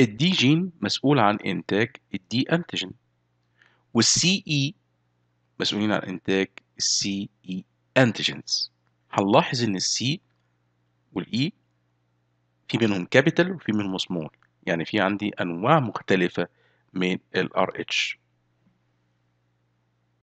الدي جين مسؤول عن إنتاج الدي أنتيجين والسي إي مسؤولين عن إنتاج السي إي انتجينز هنلاحظ إن السي والإي في منهم كابيتال وفي منهم سمول يعني في عندي أنواع مختلفة من الار اتش